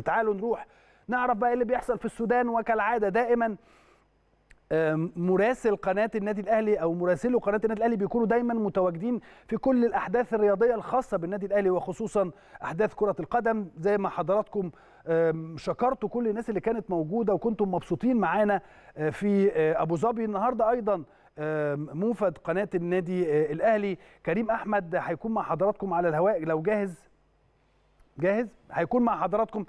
تعالوا نروح نعرف بقى إيه اللي بيحصل في السودان وكالعاده دائما مراسل قناه النادي الاهلي او مراسلو قناه النادي الاهلي بيكونوا دايما متواجدين في كل الاحداث الرياضيه الخاصه بالنادي الاهلي وخصوصا احداث كره القدم زي ما حضراتكم شكرتوا كل الناس اللي كانت موجوده وكنتم مبسوطين معانا آه، في آه، ابو ظبي النهارده ايضا موفد قناه النادي آه، الاهلي كريم احمد هيكون مع حضراتكم على الهواء لو جاهز جاهز هيكون مع حضراتكم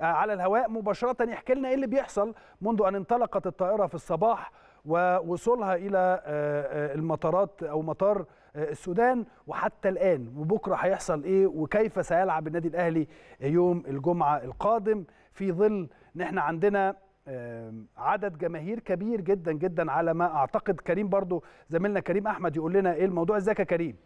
آه، على الهواء مباشرة يحكي لنا إيه اللي بيحصل منذ أن انطلقت الطائرة في الصباح ووصولها إلى آه، آه، المطارات أو مطار السودان وحتى الآن وبكرة هيحصل إيه وكيف سيلعب النادي الأهلي يوم الجمعة القادم في ظل نحن عندنا عدد جماهير كبير جدا جدا على ما أعتقد كريم برضو زميلنا كريم أحمد يقول لنا إيه الموضوع إزيك يا كريم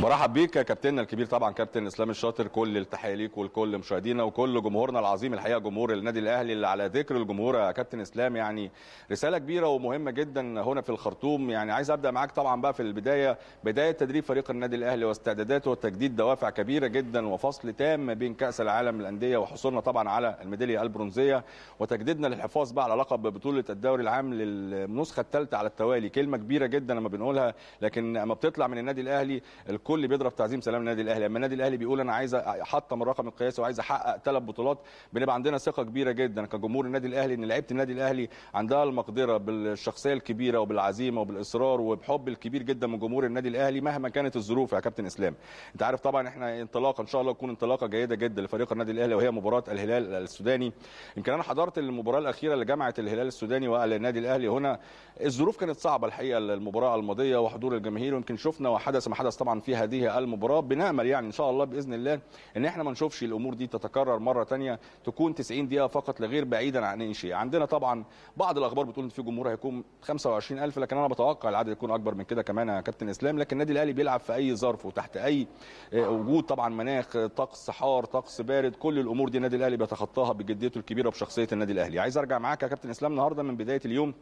برحب بيك كابتننا الكبير طبعا كابتن اسلام الشاطر كل التحيه ليك ولكل مشاهدينا وكل جمهورنا العظيم الحقيقه جمهور النادي الاهلي اللي على ذكر الجمهور يا كابتن اسلام يعني رساله كبيره ومهمه جدا هنا في الخرطوم يعني عايز ابدا معاك طبعا بقى في البدايه بدايه تدريب فريق النادي الاهلي واستعداداته وتجديد دوافع كبيره جدا وفصل تام بين كاس العالم للانديه وحصولنا طبعا على الميداليه البرونزيه وتجديدنا للحفاظ بقى على لقب بطوله الدوري العام للنسخه الثالثه على التوالي كلمه كبيره جدا لما بنقولها لكن لما بتطلع من النادي الاهلي الكل بيضرب تعظيم سلام النادي الاهلي لما النادي الاهلي بيقول انا عايز احطم الرقم القياسي وعايز احقق ثلاث بطولات بنبقى عندنا ثقه كبيره جدا كجمهور النادي الاهلي ان لعيبه النادي الاهلي عندها المقدره بالشخصيه الكبيره وبالعزيمه وبالاصرار وبحب الكبير جدا من جمهور النادي الاهلي مهما كانت الظروف يا كابتن اسلام انت عارف طبعا احنا انطلاقه ان شاء الله تكون انطلاقه جيده جدا لفريق النادي الاهلي وهي مباراه الهلال السوداني يمكن انا حضرت المباراه الاخيره اللي جمعت الهلال السوداني والنادي الاهلي هنا الظروف كانت صعبه الحقيقه المباراه الماضيه وحضور الجماهير ويمكن شفنا وحدث ما حدث طبعا في هذه المباراه بنامل يعني ان شاء الله باذن الله ان احنا ما نشوفش الامور دي تتكرر مره ثانيه تكون 90 دقيقه فقط لا غير بعيدا عن اي شيء عندنا طبعا بعض الاخبار بتقول ان في جمهور هيكون 25000 لكن انا بتوقع العدد يكون اكبر من كده كمان يا كابتن اسلام لكن النادي الاهلي بيلعب في اي ظرف وتحت اي وجود طبعا مناخ طقس حار طقس بارد كل الامور دي النادي الاهلي بيتخطاها بجديته الكبيره بشخصيه النادي الاهلي عايز ارجع معاك يا كابتن اسلام النهارده من بدايه اليوم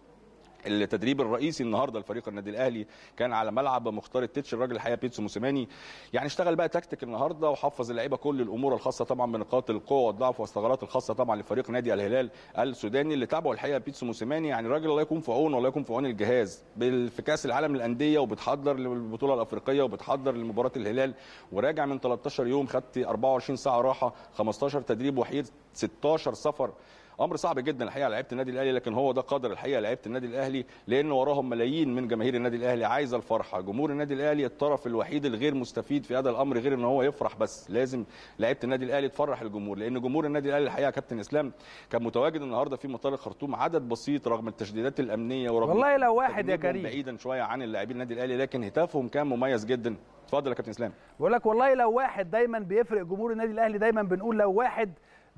التدريب الرئيسي النهارده لفريق النادي الاهلي كان على ملعب مختار التتش الراجل الحقيقه بيتسو موسيماني يعني اشتغل بقى تكتيك النهارده وحفظ اللعيبه كل الامور الخاصه طبعا بنقاط القوه والضعف والثغرات الخاصه طبعا لفريق نادي الهلال السوداني اللي تابعه الحقيقه بيتسو موسيماني يعني راجل الله يكون في عونه الله يكون في عون الجهاز في كاس العالم الانديه وبتحضر للبطوله الافريقيه وبتحضر لمباراه الهلال وراجع من 13 يوم خدت 24 ساعه راحه 15 تدريب وحيد 16 سفر امر صعب جدا الحقيقه على لعيبه النادي الاهلي لكن هو ده قدر الحقيقه لعيبه النادي الاهلي لان وراهم ملايين من جماهير النادي الاهلي عايزه الفرحه جمهور النادي الاهلي الطرف الوحيد الغير مستفيد في هذا الامر غير ان هو يفرح بس لازم لعيبه النادي الاهلي تفرح الجمهور لان جمهور النادي الاهلي الحقيقه يا كابتن اسلام كان متواجد النهارده في مطار الخرطوم عدد بسيط رغم التشديدات الامنيه ورغم والله لو واحد يا كريم بعيدا شويه عن اللاعبين النادي الاهلي لكن هتافهم كان مميز جدا اتفضل يا كابتن اسلام بقول لك والله لو واحد دايما بيفرق جمهور النادي الاهلي دايما بنقول لو واحد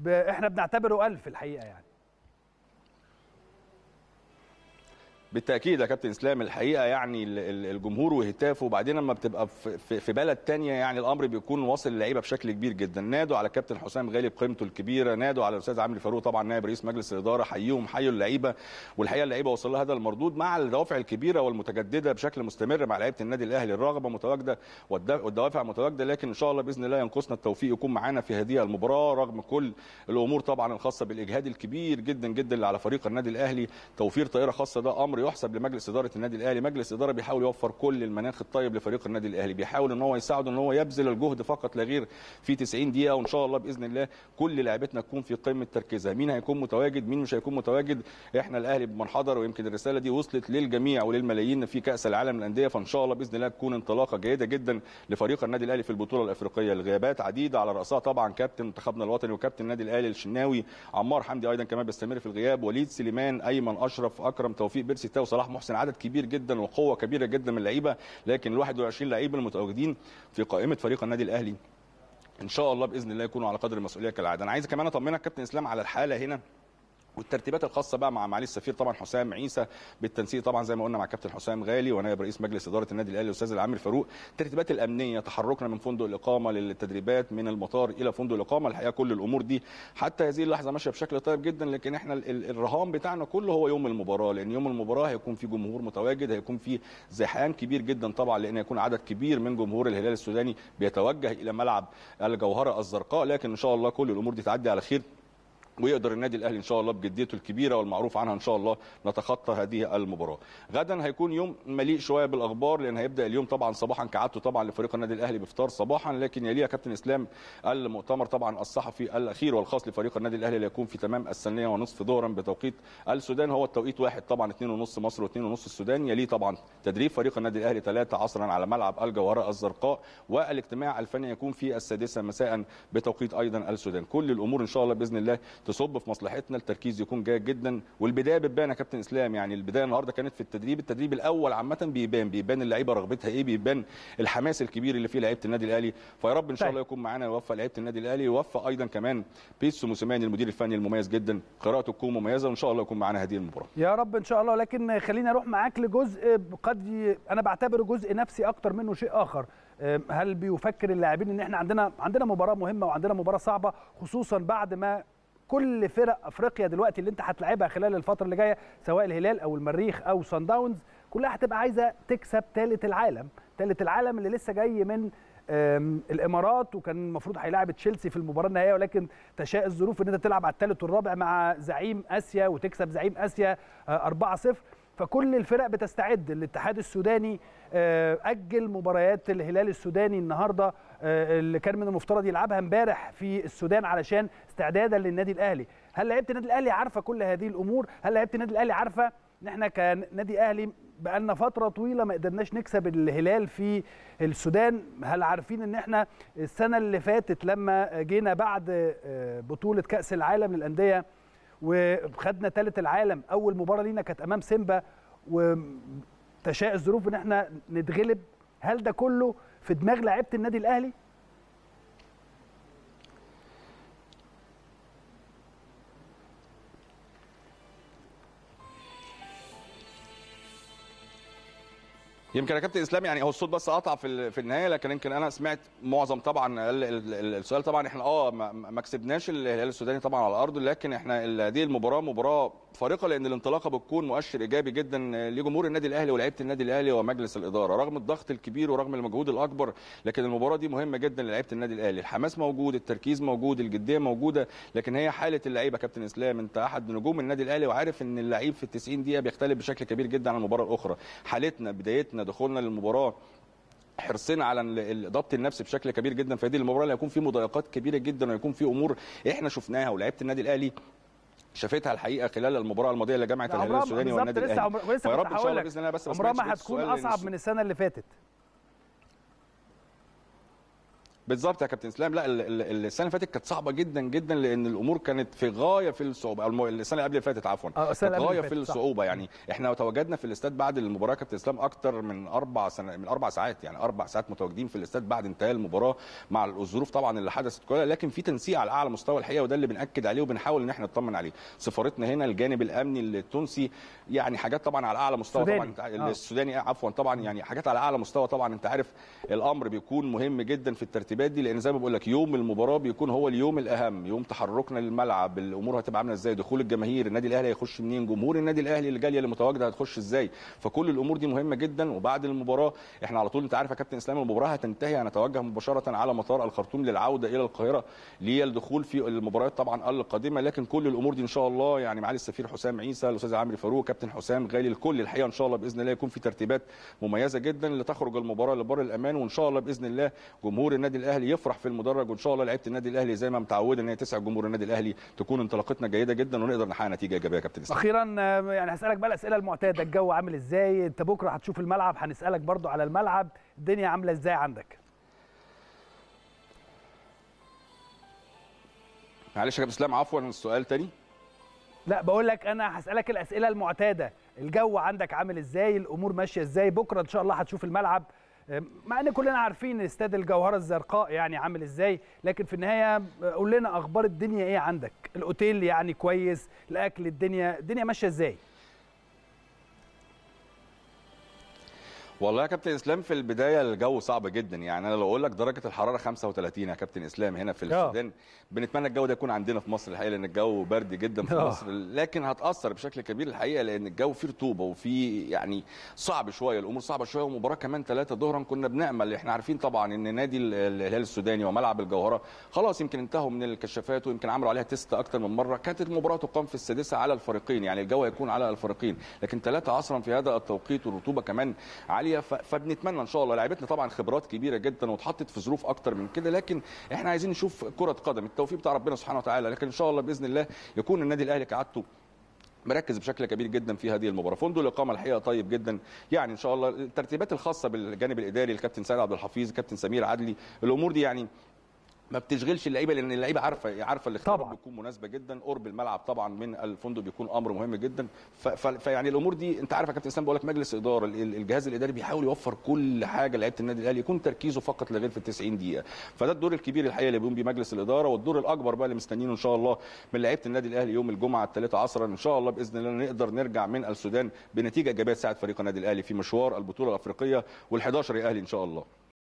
احنا بنعتبره ألف الحقيقه يعني بالتاكيد يا كابتن اسلام الحقيقه يعني الجمهور وهتافه وبعدين لما بتبقى في بلد تانية يعني الامر بيكون واصل للعيبه بشكل كبير جدا نادوا على كابتن حسام غالب قيمته الكبيره نادوا على الاستاذ عمرو فاروق طبعا نائب رئيس مجلس الاداره حيهم حيوا اللعيبه والحقيقه اللعيبه وصل لها هذا المردود مع الدوافع الكبيره والمتجدده بشكل مستمر مع لعيبه النادي الاهلي الرغبه متواجده والدوافع متواجده لكن ان شاء الله باذن الله ينقصنا التوفيق يكون معانا في هذه المباراه رغم كل الامور طبعا الخاصه بالاجهاد الكبير جدا جدا اللي على فريق النادي الاهلي توفير طائره خاصه ده امر يحسب لمجلس اداره النادي الاهلي مجلس اداره بيحاول يوفر كل المناخ الطيب لفريق النادي الاهلي بيحاول ان هو يساعده ان هو يبذل الجهد فقط لا غير في 90 دقيقه وان شاء الله باذن الله كل لعيبتنا تكون في قمه تركيزها مين هيكون متواجد مين مش هيكون متواجد احنا الاهلي بمنحدر ويمكن الرساله دي وصلت للجميع وللملايين في كاس العالم للانديه فان شاء الله باذن الله تكون انطلاقه جيده جدا لفريق النادي الاهلي في البطوله الافريقيه الغيابات عديده على راسها طبعا كابتن منتخبنا الوطني وكابتن النادي الاهلي الشناوي عمار حمدي ايضا كمان بيستمر في الغياب وليد سليمان ايمن اشرف اكرم توفيق بيرسي ميليتاو وصلاح محسن عدد كبير جدا وقوه كبيره جدا من اللعيبه لكن ال 21 لعيب المتواجدين في قائمه فريق النادي الاهلي ان شاء الله باذن الله يكونوا على قدر المسؤوليه كالعاده انا عايز كمان اطمنك كابتن اسلام على الحاله هنا والترتيبات الخاصه بقى مع معالي السفير طبعا حسام عيسى بالتنسيق طبعا زي ما قلنا مع كابتن حسام غالي ونائب رئيس مجلس اداره النادي الاهلي الاستاذ العامر فاروق الترتيبات الامنيه تحركنا من فندق الاقامه للتدريبات من المطار الى فندق الاقامه الحقيقه كل الامور دي حتى هذه اللحظه ماشيه بشكل طيب جدا لكن احنا الرهان بتاعنا كله هو يوم المباراه لان يوم المباراه هيكون في جمهور متواجد هيكون في زحام كبير جدا طبعا لان هيكون عدد كبير من جمهور الهلال السوداني بيتوجه الى ملعب الجوهره الزرقاء لكن ان شاء الله كل الامور دي تعدي على خير ويقدر النادي الاهلي ان شاء الله بجديته الكبيره والمعروف عنها ان شاء الله نتخطى هذه المباراه. غدا هيكون يوم مليء شويه بالاخبار لان هيبدا اليوم طبعا صباحا كعادته طبعا لفريق النادي الاهلي بفطار صباحا لكن يليها كابتن اسلام المؤتمر طبعا الصحفي الاخير والخاص لفريق النادي الاهلي اللي يكون في تمام الثانيه ونصف ظهرا بتوقيت السودان هو التوقيت واحد طبعا 2:30 مصر و2:30 السودان يليه طبعا تدريب فريق النادي الاهلي 3 عصرا على ملعب الجوهره الزرقاء والاجتماع الفني يكون في السادسه مساء بتوقيت ايضا السودان. كل الامور ان شاء الله باذن الله تصب في مصلحتنا التركيز يكون جيد جدا والبدايه بتبان يا كابتن اسلام يعني البدايه النهارده كانت في التدريب التدريب الاول عامه بيبان بيبان اللعيبه رغبتها ايه بيبان الحماس الكبير اللي فيه لعيبه النادي الاهلي فيا رب ان شاء طيب. الله يكون معانا يوفق لعيبه النادي الاهلي يوفق ايضا كمان بيسو موسيماني المدير الفني المميز جدا قراءته تكون مميزه وان شاء الله يكون معانا هذه المباراه يا رب ان شاء الله لكن خليني اروح معاك لجزء قد ي... انا بعتبره جزء نفسي اكتر منه شيء اخر هل بيفكر اللاعبين ان احنا عندنا عندنا مباراه مهمه وعندنا مباراه صعبه خصوصا بعد ما كل فرق افريقيا دلوقتي اللي انت هتلاعبها خلال الفتره اللي جايه سواء الهلال او المريخ او سان داونز كلها هتبقى عايزه تكسب ثالث العالم ثالث العالم اللي لسه جاي من الامارات وكان المفروض هيلاعب تشيلسي في المباراه النهائيه ولكن تشاء الظروف ان انت تلعب على الثالث والرابع مع زعيم اسيا وتكسب زعيم اسيا 4 آه، 0 فكل الفرق بتستعد الاتحاد السوداني آه، اجل مباريات الهلال السوداني النهارده آه، اللي كان من المفترض يلعبها امبارح في السودان علشان استعدادا للنادي الاهلي هل لعيبه النادي الاهلي عارفه كل هذه الامور هل لعيبه النادي الاهلي عارفه ان احنا كنادي اهلي بقالنا فتره طويله ما قدرناش نكسب الهلال في السودان هل عارفين ان احنا السنه اللي فاتت لما جينا بعد آه، بطوله كاس العالم للانديه وخدنا ثالث العالم اول مباراه لينا كانت امام سيمبا وتشاء الظروف ان احنا نتغلب هل ده كله في دماغ لعيبه النادي الاهلي يمكن يا كابتن اسلام يعني هو الصوت بس قطع في في النهايه لكن يمكن انا سمعت معظم طبعا السؤال طبعا احنا اه ما كسبناش الهلال السوداني طبعا على الارض لكن احنا هذه المباراه مباراه فارقه لان الانطلاقه بتكون مؤشر ايجابي جدا لجمهور النادي الاهلي ولاعيبه النادي الاهلي ومجلس الاداره رغم الضغط الكبير ورغم المجهود الاكبر لكن المباراه دي مهمه جدا للاعيبه النادي الاهلي الحماس موجود التركيز موجود الجديه موجوده لكن هي حاله اللعيبه كابتن اسلام انت احد نجوم النادي الاهلي وعارف ان اللعيب في ال 90 دقيقه بيختلف بشكل كبير جدا عن المباراه الاخرى حالتنا بدايتنا دخولنا للمباراه حرصنا على ضبط النفس بشكل كبير جدا في هذه المباراه هيكون في مضايقات كبيره جدا وهيكون في امور احنا شفناها ولعيبه النادي الاهلي شافتها الحقيقه خلال المباراه الماضيه اللي جمعت الهلال السوداني والنادي الاهلي لسه عمر... لسه رب ان شاء الله باذن الله بس عمرها ما هتكون اصعب من السنه اللي فاتت بالظبط يا كابتن اسلام لا السنه اللي فاتت كانت صعبه جدا جدا لان الامور كانت في غايه في الصعوبه او السنه اللي قبل اللي فاتت عفوا آه، كانت غايه في الصعوبه يعني احنا تواجدنا في الاستاد بعد المباراه كابتن اسلام اكتر من اربع سنة من اربع ساعات يعني اربع ساعات متواجدين في الاستاد بعد انتهاء المباراه مع الظروف طبعا اللي حدثت كلها لكن في تنسيق على اعلى مستوى الحقيقه وده اللي بناكد عليه وبنحاول ان احنا نطمن عليه سفارتنا هنا الجانب الامني التونسي يعني حاجات طبعا على اعلى مستوى سوداني. طبعا آه. السوداني عفوا طبعا يعني حاجات على اعلى مستوى طبعا انت عارف الامر بيكون مهم جدا في الترتيب الترتيبات دي لان زي ما بقول لك يوم المباراه بيكون هو اليوم الاهم يوم تحركنا للملعب الامور هتبقى عامله ازاي دخول الجماهير النادي الاهلي هيخش منين جمهور النادي الاهلي اللي جاليه اللي متواجده هتخش ازاي فكل الامور دي مهمه جدا وبعد المباراه احنا على طول انت عارف يا كابتن اسلام المباراه هتنتهي هنتوجه مباشره على مطار الخرطوم للعوده الى القاهره للدخول في المباريات طبعا القادمه لكن كل الامور دي ان شاء الله يعني معالي السفير حسام عيسى الاستاذ عمرو فاروق كابتن حسام غالي الكل الحقيقه ان شاء الله باذن الله يكون في ترتيبات مميزه جدا لتخرج المباراه لبر الامان وان شاء الله باذن الله جمهور النادي الاهلي يفرح في المدرج وان شاء الله لعيبه النادي الاهلي زي ما متعود ان هي تسعد جمهور النادي الاهلي تكون انطلاقتنا جيده جدا ونقدر نحقق نتيجه ايجابيه يا كابتن اخيرا آه، يعني هسالك بقى الاسئله المعتاده الجو عامل ازاي انت بكره هتشوف الملعب هنسالك برضو على الملعب الدنيا عامله ازاي عندك معلش يا كابتن اسلام عفوا السؤال تاني لا بقول لك انا هسالك الاسئله المعتاده الجو عندك عامل ازاي الامور ماشيه ازاي بكره ان شاء الله هتشوف الملعب مع ان كلنا عارفين استاد الجوهره الزرقاء يعني عامل ازاي لكن في النهايه قول لنا اخبار الدنيا ايه عندك الاوتيل يعني كويس الاكل الدنيا الدنيا ماشيه ازاي والله يا كابتن اسلام في البدايه الجو صعب جدا يعني انا لو اقول لك درجه الحراره 35 يا كابتن اسلام هنا في آه. السودان بنتمنى الجو ده يكون عندنا في مصر الحقيقه لان الجو برد جدا في آه. مصر لكن هتاثر بشكل كبير الحقيقه لان الجو فيه رطوبه وفيه يعني صعب شويه الامور صعبه شويه ومباراه كمان 3 ظهرا كنا بنامل احنا عارفين طبعا ان نادي الهلال السوداني وملعب الجوهره خلاص يمكن انتهوا من الكشافات ويمكن عملوا عليها تيست اكثر من مره كانت المباراه تقام في السادسه على الفريقين يعني الجو هيكون على الفريقين لكن 3 عصرا في هذا التوقيت والرطوبه كمان عاليه عاليه فبنتمنى ان شاء الله لعيبتنا طبعا خبرات كبيره جدا واتحطت في ظروف اكتر من كده لكن احنا عايزين نشوف كره قدم التوفيق بتاع ربنا سبحانه وتعالى لكن ان شاء الله باذن الله يكون النادي الاهلي كعادته مركز بشكل كبير جدا في هذه المباراه فندق الاقامه الحقيقه طيب جدا يعني ان شاء الله الترتيبات الخاصه بالجانب الاداري الكابتن سعد عبد الحفيظ الكابتن سمير عدلي الامور دي يعني ما بتشغلش اللعيبه لان اللعيبه عارفه عارفه الاختيار بيكون مناسبه جدا قرب الملعب طبعا من الفندق بيكون امر مهم جدا فيعني الامور دي انت عارف يا كابتن اسلام بقول لك مجلس اداره الجهاز الاداري بيحاول يوفر كل حاجه لعيبه النادي الاهلي يكون تركيزه فقط لا غير في ال 90 دقيقه فده الدور الكبير الحقيقه اللي بيقوم بيه مجلس الاداره والدور الاكبر بقى اللي مستنيينه ان شاء الله من لعيبه النادي الاهلي يوم الجمعه الثالثه عصرا ان شاء الله باذن الله نقدر نرجع من السودان بنتيجه ايجابيه تساعد فريق النادي الاهلي في مشوار البطوله الافريقيه وال11 يا اهلي ان شاء الله